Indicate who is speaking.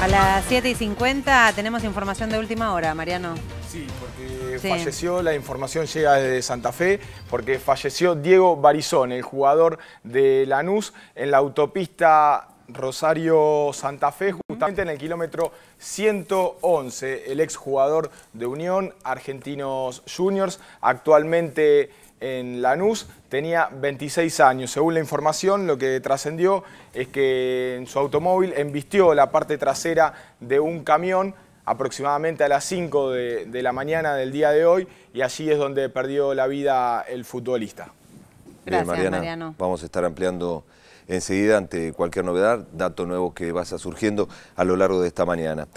Speaker 1: A las 7 y 50 tenemos información de última hora, Mariano. Sí,
Speaker 2: porque falleció, la información llega desde Santa Fe, porque falleció Diego Barizón, el jugador de Lanús, en la autopista Rosario-Santa Fe, justamente en el kilómetro 111, el exjugador de Unión, Argentinos Juniors, actualmente en Lanús, tenía 26 años. Según la información, lo que trascendió es que en su automóvil embistió la parte trasera de un camión aproximadamente a las 5 de, la mañana del día de hoy y allí es donde perdió la vida el futbolista.
Speaker 3: Gracias, Mariano. Vamos a estar ampliando enseguida ante cualquier novedad, dato nuevo que vaya surgiendo a lo largo de esta mañana.